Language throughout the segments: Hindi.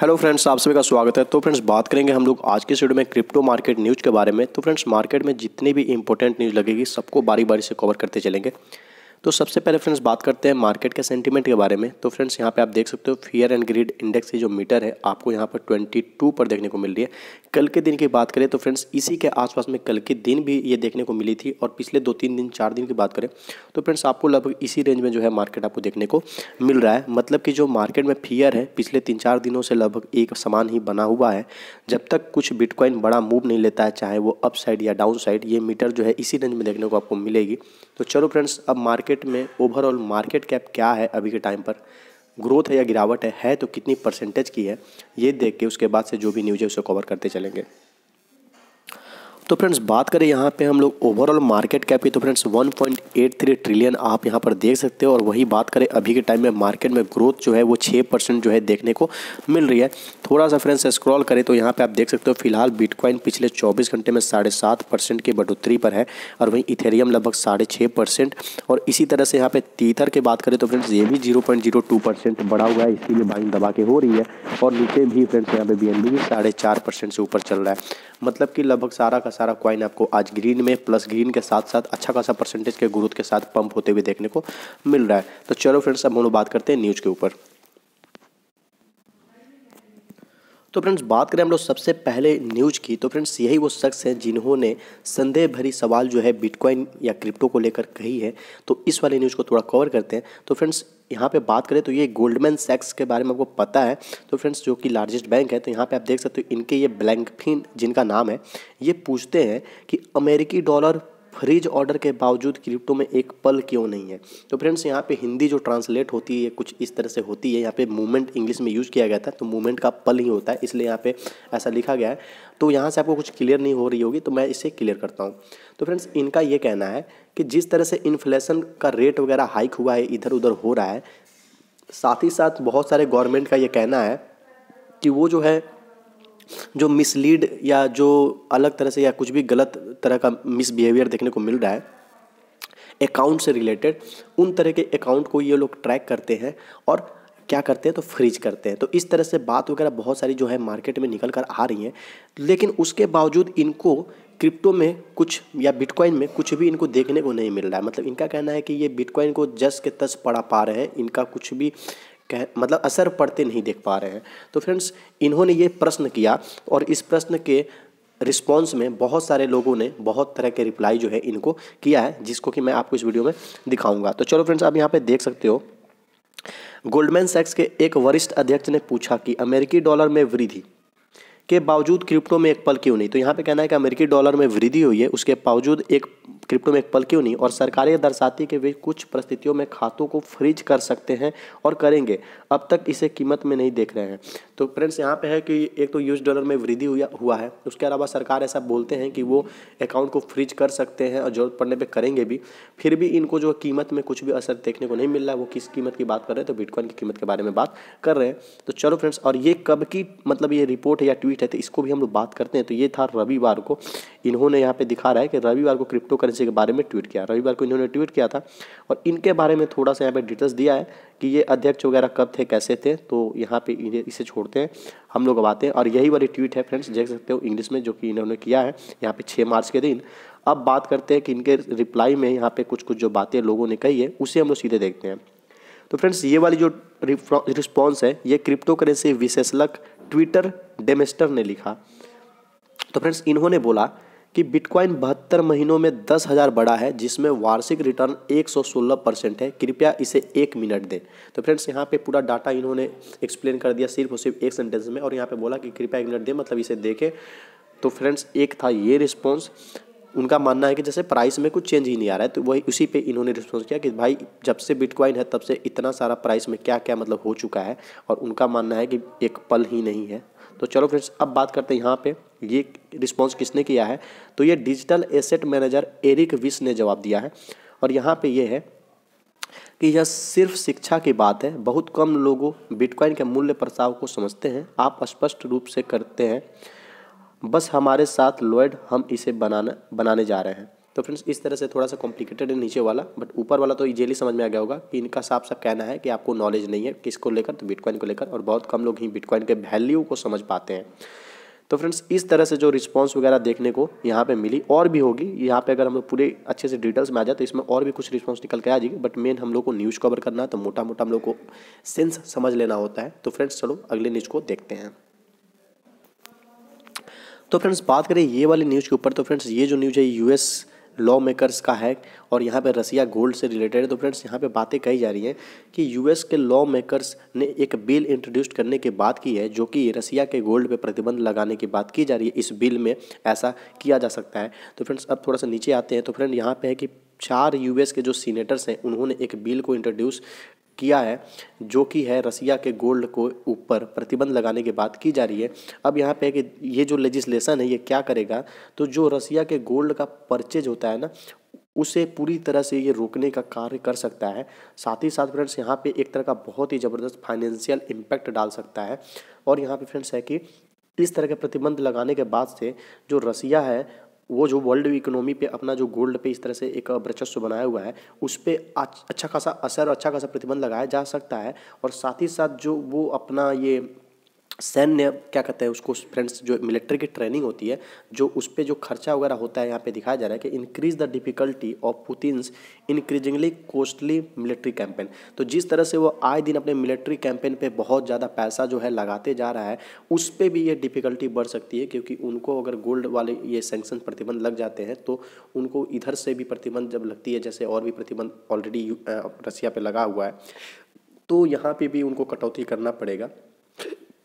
हेलो फ्रेंड्स आप सभी का स्वागत है तो फ्रेंड्स बात करेंगे हम लोग आज के वीडियो में क्रिप्टो मार्केट न्यूज़ के बारे में तो फ्रेंड्स मार्केट में जितनी भी इंपॉर्टेंट न्यूज़ लगेगी सबको बारी बारी से कवर करते चलेंगे तो सबसे पहले फ्रेंड्स बात करते हैं मार्केट के सेंटीमेंट के बारे में तो फ्रेंड्स यहाँ पे आप देख सकते हो फियर एंड ग्रीड इंडेक्स की जो मीटर है आपको यहाँ पर 22 पर देखने को मिल रही है कल के दिन की बात करें तो फ्रेंड्स इसी के आसपास में कल के दिन भी ये देखने को मिली थी और पिछले दो तीन दिन चार दिन की बात करें तो फ्रेंड्स आपको लगभग इसी रेंज में जो है मार्केट आपको देखने को मिल रहा है मतलब कि जो मार्केट में फियर है पिछले तीन चार दिनों से लगभग एक समान ही बना हुआ है जब तक कुछ बिटकॉइन बड़ा मूव नहीं लेता है चाहे वो अप साइड या डाउन साइड ये मीटर जो है इसी रेंज में देखने को आपको मिलेगी तो चलो फ्रेंड्स अब मार्केट में ओवरऑल मार्केट कैप क्या है अभी के टाइम पर ग्रोथ है या गिरावट है है तो कितनी परसेंटेज की है ये देख के उसके बाद से जो भी न्यूज़ है उसे कवर करते चलेंगे तो फ्रेंड्स बात करें यहाँ पे हम लोग ओवरऑल मार्केट कैप की तो फ्रेंड्स 1.83 ट्रिलियन आप यहाँ पर देख सकते हो और वही बात करें अभी के टाइम में मार्केट में ग्रोथ जो है वो छः परसेंट जो है देखने को मिल रही है थोड़ा सा फ्रेंड्स स्क्रॉल करें तो यहाँ पे आप देख सकते हो फिलहाल बिटकॉइन पिछले चौबीस घंटे में साढ़े सात परसेंट की बढ़ोतरी पर है और वहीं इथेरियम लगभग साढ़े छः परसेंट और इसी तरह से यहाँ पे तीथर की बात करें तो फ्रेंड्स ये भी zero point zero two percent बढ़ा हुआ है इसीलिए बाइंग दबा के हो रही है और नीचे भी फ्रेंड्स यहाँ पे बी भी साढ़े चार परसेंट से ऊपर चल रहा है मतलब कि लगभग सारा का सारा क्वाइन आपको आज ग्रीन में प्लस ग्रीन के साथ साथ अच्छा खासा परसेंटेज के ग्रोथ के साथ पंप होते हुए देखने को मिल रहा है तो चलो फ्रेंड्स अब हम लोग बात करते हैं न्यूज़ के ऊपर तो फ्रेंड्स बात करें हम लोग सबसे पहले न्यूज की तो फ्रेंड्स यही वो शख्स हैं जिन्होंने संदेह भरी सवाल जो है बिटकॉइन या क्रिप्टो को लेकर कही है तो इस वाले न्यूज़ को थोड़ा कवर करते हैं तो फ्रेंड्स यहाँ पे बात करें तो ये गोल्डमैन सैक्स के बारे में आपको पता है तो फ्रेंड्स जो कि लार्जेस्ट बैंक है तो यहाँ पे आप देख सकते हो इनके ये ब्लैंकफिन जिनका नाम है ये पूछते हैं कि अमेरिकी डॉलर फ्रीज ऑर्डर के बावजूद क्रिप्टो में एक पल क्यों नहीं है तो फ्रेंड्स यहाँ पे हिंदी जो ट्रांसलेट होती है कुछ इस तरह से होती है यहाँ पे मूवमेंट इंग्लिश में यूज़ किया गया था तो मूवमेंट का पल ही होता है इसलिए यहाँ पे ऐसा लिखा गया है तो यहाँ से आपको कुछ क्लियर नहीं हो रही होगी तो मैं इसे क्लियर करता हूँ तो फ्रेंड्स इनका ये कहना है कि जिस तरह से इन्फ्लेशन का रेट वगैरह हाइक हुआ है इधर उधर हो रहा है साथ ही साथ बहुत सारे गवर्नमेंट का ये कहना है कि वो जो है जो मिसलीड या जो अलग तरह से या कुछ भी गलत तरह का मिसबिहेवियर देखने को मिल रहा है अकाउंट से रिलेटेड उन तरह के अकाउंट को ये लोग ट्रैक करते हैं और क्या करते हैं तो फ्रीज करते हैं तो इस तरह से बात वगैरह बहुत सारी जो है मार्केट में निकल कर आ रही हैं लेकिन उसके बावजूद इनको क्रिप्टो में कुछ या बिटकॉइन में कुछ भी इनको देखने को नहीं मिल रहा है मतलब इनका कहना है कि ये बिटकॉइन को जस के तस पड़ा पा रहे हैं इनका कुछ भी कह मतलब असर पड़ते नहीं देख पा रहे हैं तो फ्रेंड्स इन्होंने ये प्रश्न किया और इस प्रश्न के रिस्पॉन्स में बहुत सारे लोगों ने बहुत तरह के रिप्लाई जो है इनको किया है जिसको कि मैं आपको इस वीडियो में दिखाऊंगा तो चलो फ्रेंड्स आप यहाँ पे देख सकते हो गोल्डमैन सैक्स के एक वरिष्ठ अध्यक्ष ने पूछा कि अमेरिकी डॉलर में वृद्धि के बावजूद क्रिप्टो में एक पल क्यों नहीं तो यहाँ पे कहना है कि अमेरिकी डॉलर में वृद्धि हुई है उसके बावजूद एक क्रिप्टो में एक पल क्यों नहीं और सरकारी दर्शाती कि वे कुछ परिस्थितियों में खातों को फ्रीज कर सकते हैं और करेंगे अब तक इसे कीमत में नहीं देख रहे हैं तो फ्रेंड्स यहाँ पे है कि एक तो यूएस डॉलर में वृद्धि हुआ हुआ है उसके अलावा सरकार ऐसा बोलते हैं कि वो अकाउंट को फ्रीज कर सकते हैं और जरूरत पड़ने पर करेंगे भी फिर भी इनको जो कीमत में कुछ भी असर देखने को नहीं मिल रहा है वो किस कीमत की बात कर रहे हैं तो बिटकॉइन की कीमत के बारे में बात कर रहे हैं तो चलो फ्रेंड्स और ये कब की मतलब ये रिपोर्ट या ट्वीट मार्केट है तो इसको भी हम लोग बात करते हैं तो ये था रविवार को इन्होंने यहाँ पे दिखा रहा है कि रविवार को क्रिप्टो करेंसी के बारे में ट्वीट किया रविवार को इन्होंने ट्वीट किया था और इनके बारे में थोड़ा सा यहाँ पे डिटेल्स दिया है कि ये अध्यक्ष वगैरह कब थे कैसे थे तो यहाँ पे इसे छोड़ते हैं हम लोग अब आते हैं और यही वाली ट्वीट है फ्रेंड्स देख सकते हो इंग्लिश में जो कि इन्होंने किया है यहाँ पे छः मार्च के दिन अब बात करते हैं कि इनके रिप्लाई में यहाँ पे कुछ कुछ जो बातें लोगों ने कही है उसे हम लोग सीधे देखते हैं तो फ्रेंड्स ये वाली जो रिस्पॉन्स है ये क्रिप्टो करेंसी विशेषलक ट्विटर डेमेस्टर ने लिखा तो फ्रेंड्स इन्होंने बोला कि बिटकॉइन बहत्तर महीनों में दस हज़ार बढ़ा है जिसमें वार्षिक रिटर्न 116 परसेंट है कृपया इसे एक मिनट दें तो फ्रेंड्स यहाँ पे पूरा डाटा इन्होंने एक्सप्लेन कर दिया सिर्फ और सिर्फ एक सेंटेंस में और यहाँ पे बोला कि कृपया एक मिनट दें मतलब इसे देखें तो फ्रेंड्स एक था ये रिस्पॉन्स उनका मानना है कि जैसे प्राइस में कुछ चेंज ही नहीं आ रहा है तो वही उसी पे इन्होंने रिस्पॉन्स किया कि भाई जब से बिटकॉइन है तब से इतना सारा प्राइस में क्या क्या मतलब हो चुका है और उनका मानना है कि एक पल ही नहीं है तो चलो फ्रेंड्स अब बात करते हैं यहाँ पे ये रिस्पॉन्स किसने किया है तो ये डिजिटल एसेट मैनेजर एरिक विस ने जवाब दिया है और यहाँ पर यह है कि यह सिर्फ शिक्षा की बात है बहुत कम लोगों बिटकॉइन के मूल्य प्रस्ताव को समझते हैं आप स्पष्ट रूप से करते हैं बस हमारे साथ लॉयड हम इसे बनाना बनाने जा रहे हैं तो फ्रेंड्स इस तरह से थोड़ा सा कॉम्प्लिकेटेड है नीचे वाला बट ऊपर वाला तो इजीली समझ में आ गया होगा कि इनका साफ साफ कहना है कि आपको नॉलेज नहीं है किसको लेकर तो बिटकॉइन को लेकर और बहुत कम लोग ही बिटकॉइन के वैल्यू को समझ पाते हैं तो फ्रेंड्स इस तरह से जो रिस्पॉन्स वगैरह देखने को यहाँ पर मिली और भी होगी यहाँ पर अगर हम लोग पूरे अच्छे से डिटेल्स में आ जाए तो इसमें और भी कुछ रिस्पॉन्स निकल के आ जाएगी बट मेन हम लोग को न्यूज़ कवर करना है तो मोटा मोटा हम लोग को सेंस समझ लेना होता है तो फ्रेंड्स चलो अगले न्यूज़ को देखते हैं तो फ्रेंड्स बात करें ये वाली न्यूज़ के ऊपर तो फ्रेंड्स ये जो न्यूज़ है यूएस लॉ मेकर्स का है और यहाँ पे रसिया गोल्ड से रिलेटेड है तो फ्रेंड्स यहाँ पे बातें कही जा रही हैं कि यूएस के लॉ मेकर्स ने एक बिल इंट्रोड्यूस करने की बात की है जो कि रसिया के गोल्ड पे प्रतिबंध लगाने की बात की जा रही है इस बिल में ऐसा किया जा सकता है तो फ्रेंड्स अब थोड़ा सा नीचे आते हैं तो फ्रेंड यहाँ पर है कि चार यूएस के जो सीनेटर्स हैं उन्होंने एक बिल को इंट्रोड्यूस किया है जो कि है रसिया के गोल्ड को ऊपर प्रतिबंध लगाने की बात की जा रही है अब यहाँ पे कि ये जो लेजिस्लेशन है ये क्या करेगा तो जो रसिया के गोल्ड का परचेज होता है ना उसे पूरी तरह से ये रोकने का कार्य कर सकता है साथ ही साथ फ्रेंड्स यहाँ पे एक तरह का बहुत ही ज़बरदस्त फाइनेंशियल इम्पैक्ट डाल सकता है और यहाँ पे फ्रेंड्स है कि इस तरह के प्रतिबंध लगाने के बाद से जो रसिया है वो जो वर्ल्ड इकोनॉमी पे अपना जो गोल्ड पे इस तरह से एक वर्चस्व बनाया हुआ है उस पर अच्छा खासा असर अच्छा खासा प्रतिबंध लगाया जा सकता है और साथ ही साथ जो वो अपना ये सैन्य क्या कहते हैं उसको फ्रेंड्स जो मिलिट्री की ट्रेनिंग होती है जो उस पर जो खर्चा वगैरह होता है यहाँ पे दिखाया जा रहा है कि increase the difficulty of Putin's increasingly costly military campaign तो जिस तरह से वो आए दिन अपने मिलिट्री कैंपेन पे बहुत ज़्यादा पैसा जो है लगाते जा रहा है उस पर भी ये डिफिकल्टी बढ़ सकती है क्योंकि उनको अगर गोल्ड वाले ये सेंक्शन प्रतिबंध लग जाते हैं तो उनको इधर से भी प्रतिबंध जब लगती है जैसे और भी प्रतिबंध ऑलरेडी रसिया पर लगा हुआ है तो यहाँ पर भी उनको कटौती करना पड़ेगा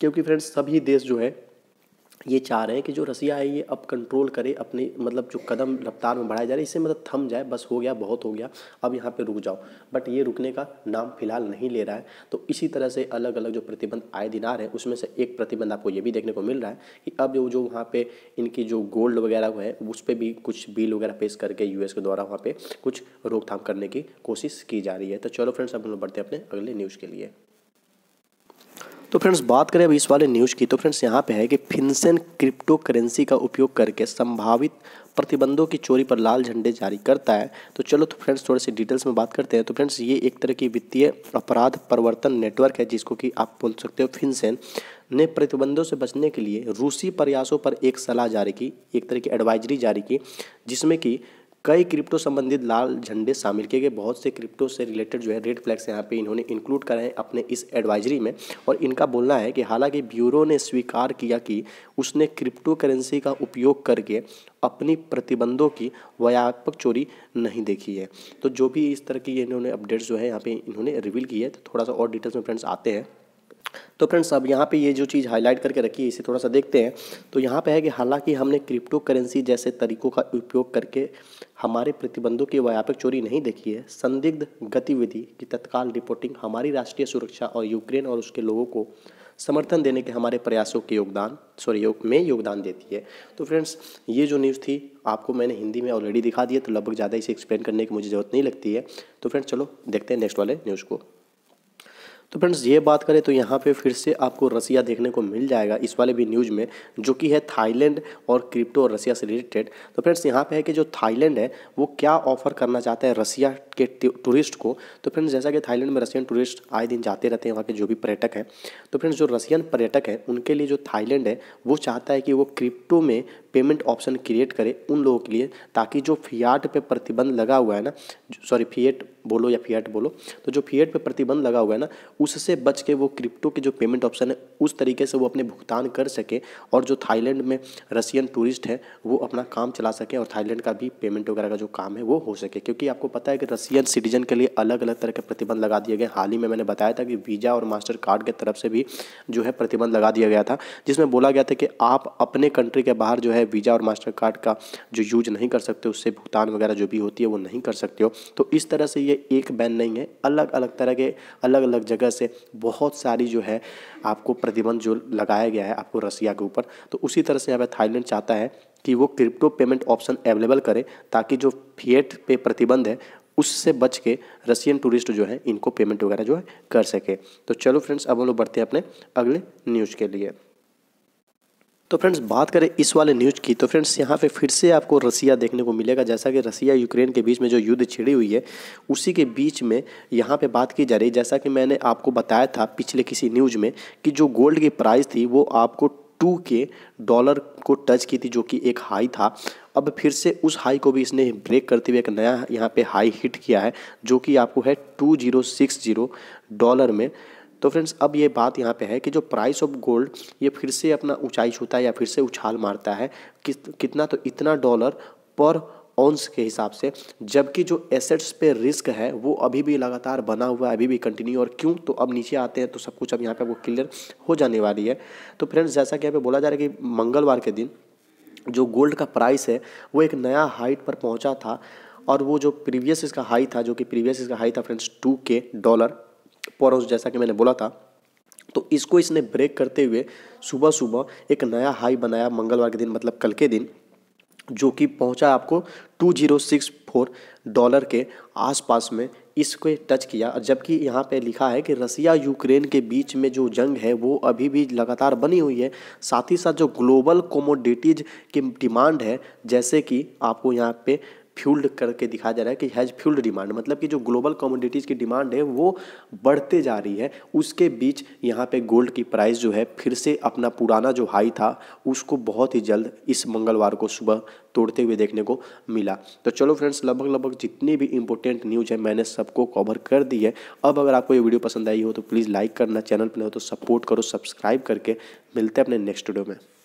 क्योंकि फ्रेंड्स सभी देश जो है ये चाह रहे हैं कि जो रसिया है ये अब कंट्रोल करे अपने मतलब जो कदम रफ्तार में बढ़ाया जा रहा है इससे मतलब थम जाए बस हो गया बहुत हो गया अब यहाँ पे रुक जाओ बट ये रुकने का नाम फिलहाल नहीं ले रहा है तो इसी तरह से अलग अलग जो प्रतिबंध आए दिन आ रहे हैं उसमें से एक प्रतिबंध आपको ये भी देखने को मिल रहा है कि अब जो वहाँ पर इनकी जो गोल्ड वगैरह है उस पर भी कुछ बिल वगैरह पेश करके यू के द्वारा वहाँ पर कुछ रोकथाम करने की कोशिश की जा रही है तो चलो फ्रेंड्स अब हम लोग बढ़ते हैं अपने अगले न्यूज़ के लिए तो फ्रेंड्स बात करें अब इस वाले न्यूज़ की तो फ्रेंड्स यहाँ पे है कि फिनसेन क्रिप्टो करेंसी का उपयोग करके संभावित प्रतिबंधों की चोरी पर लाल झंडे जारी करता है तो चलो तो फ्रेंड्स थोड़े से डिटेल्स में बात करते हैं तो फ्रेंड्स ये एक तरह की वित्तीय अपराध प्रवर्तन नेटवर्क है जिसको कि आप बोल सकते हो फिनसेन ने प्रतिबंधों से बचने के लिए रूसी प्रयासों पर एक सलाह जारी की एक तरह की एडवाइजरी जारी की जिसमें कि कई क्रिप्टो संबंधित लाल झंडे शामिल किए गए बहुत से क्रिप्टो से रिलेटेड जो है रेड फ्लैग्स यहाँ पे इन्होंने इंक्लूड कराए हैं अपने इस एडवाइजरी में और इनका बोलना है कि हालांकि ब्यूरो ने स्वीकार किया कि उसने क्रिप्टो करेंसी का उपयोग करके अपनी प्रतिबंधों की व्यापक चोरी नहीं देखी है तो जो भी इस तरह की इन्होंने अपडेट्स जो है यहाँ पे इन्होंने रिवील की है तो थोड़ा सा और डिटेल्स में फ्रेंड्स आते हैं तो फ्रेंड्स अब यहाँ पे ये जो चीज़ हाईलाइट करके रखी है इसे थोड़ा सा देखते हैं तो यहाँ पे है कि हालांकि हमने क्रिप्टो करेंसी जैसे तरीकों का उपयोग करके हमारे प्रतिबंधों की व्यापक चोरी नहीं देखी है संदिग्ध गतिविधि की तत्काल रिपोर्टिंग हमारी राष्ट्रीय सुरक्षा और यूक्रेन और उसके लोगों को समर्थन देने के हमारे प्रयासों के योगदान सॉरी योग में योगदान देती है तो फ्रेंड्स ये जो न्यूज़ थी आपको मैंने हिंदी में ऑलरेडी दिखा दिया तो लगभग ज़्यादा इसे एक्सप्लेन करने की मुझे ज़रूरत नहीं लगती है तो फ्रेंड्स चलो देखते हैं नेक्स्ट वाले न्यूज़ को तो फ्रेंड्स ये बात करें तो यहाँ पे फिर से आपको रसिया देखने को मिल जाएगा इस वाले भी न्यूज़ में जो कि है थाईलैंड और क्रिप्टो और रसिया से रिलेटेड तो फ्रेंड्स यहाँ पे है कि जो थाईलैंड है वो क्या ऑफर करना चाहता है रसिया के टूरिस्ट को तो फ्रेंड्स जैसा कि थाईलैंड में रसियन टूरिस्ट आए दिन जाते रहते हैं वहाँ के जो भी पर्यटक हैं तो फ्रेंड्स जो रसियन पर्यटक हैं उनके लिए जो थाईलैंड है वो चाहता है कि वो क्रिप्टो में पेमेंट ऑप्शन क्रिएट करें उन लोगों के लिए ताकि जो फियाट पे प्रतिबंध लगा हुआ है ना सॉरी फियट बोलो या फिएट बोलो तो जो फिएट पे प्रतिबंध लगा हुआ है ना उससे बच के वो क्रिप्टो के जो पेमेंट ऑप्शन है उस तरीके से वो अपने भुगतान कर सके और जो थाईलैंड में रसियन टूरिस्ट हैं वो अपना काम चला सकें और थाईलैंड का भी पेमेंट वगैरह का जो काम है वो हो सके क्योंकि आपको पता है कि रसियन सिटीजन के लिए अलग अलग तरह के प्रतिबंध लगा दिए गए हाल ही में मैंने बताया था कि वीज़ा और मास्टर कार्ड की तरफ से भी जो है प्रतिबंध लगा दिया गया था जिसमें बोला गया था कि आप अपने कंट्री के बाहर जो है है वीज़ा और मास्टर कार्ड का जो यूज नहीं कर सकते उससे भुगतान वगैरह जो भी होती है वो नहीं कर सकते हो तो इस तरह से ये एक बैन नहीं है अलग अलग तरह के अलग अलग जगह से बहुत सारी जो है आपको प्रतिबंध जो लगाया गया है आपको रसिया के ऊपर तो उसी तरह से यहाँ पर थाईलैंड चाहता है कि वो क्रिप्टो पेमेंट ऑप्शन अवेलेबल करे ताकि जो फिएट पे प्रतिबंध है उससे बच के रशियन टूरिस्ट जो है इनको पेमेंट वगैरह जो है कर सके तो चलो फ्रेंड्स अब हम लोग बढ़ते हैं अपने अगले न्यूज़ के लिए तो फ्रेंड्स बात करें इस वाले न्यूज़ की तो फ्रेंड्स यहाँ पे फिर से आपको रसिया देखने को मिलेगा जैसा कि रसिया यूक्रेन के बीच में जो युद्ध छिड़ी हुई है उसी के बीच में यहाँ पे बात की जा रही है जैसा कि मैंने आपको बताया था पिछले किसी न्यूज़ में कि जो गोल्ड की प्राइस थी वो आपको टू के डॉलर को टच की थी जो कि एक हाई था अब फिर से उस हाई को भी इसने ब्रेक करते हुए एक नया यहाँ पे हाई हिट किया है जो कि आपको है two zero six zero dollar में तो फ्रेंड्स अब ये बात यहाँ पे है कि जो प्राइस ऑफ गोल्ड ये फिर से अपना ऊंचाई छूता है या फिर से उछाल मारता है कि, कितना तो इतना डॉलर पर ऑन्स के हिसाब से जबकि जो एसेट्स पे रिस्क है वो अभी भी लगातार बना हुआ है अभी भी कंटिन्यू और क्यों तो अब नीचे आते हैं तो सब कुछ अब यहाँ पे आपको क्लियर हो जाने वाली है तो फ्रेंड्स जैसा कि यहाँ पे बोला जा रहा है कि मंगलवार के दिन जो गोल्ड का प्राइस है वो एक नया हाइट पर पहुँचा था और वो जो प्रीवियस इसका हाई था जो कि प्रीवियस इसका हाई था फ्रेंड्स टू के डॉलर पोरोस जैसा कि मैंने बोला था तो इसको इसने ब्रेक करते हुए सुबह सुबह एक नया हाई बनाया मंगलवार के दिन मतलब कल के दिन जो कि पहुंचा आपको 2064 डॉलर के आसपास में इसको टच किया जबकि यहाँ पे लिखा है कि रसिया यूक्रेन के बीच में जो जंग है वो अभी भी लगातार बनी हुई है साथ ही साथ जो ग्लोबल कोमोडिटीज़ की डिमांड है जैसे कि आपको यहाँ पे फ्यूल्ड करके दिखाया जा रहा है कि हैज़ फ्यूल्ड डिमांड मतलब कि जो ग्लोबल कमोडिटीज़ की डिमांड है वो बढ़ते जा रही है उसके बीच यहाँ पे गोल्ड की प्राइस जो है फिर से अपना पुराना जो हाई था उसको बहुत ही जल्द इस मंगलवार को सुबह तोड़ते हुए देखने को मिला तो चलो फ्रेंड्स लगभग लगभग जितनी भी इंपॉर्टेंट न्यूज़ है मैंने सबको कवर कर दी है अब अगर आपको ये वीडियो पसंद आई हो तो प्लीज़ लाइक करना चैनल पर हो तो सपोर्ट करो सब्सक्राइब करके मिलते हैं अपने नेक्स्ट वीडियो में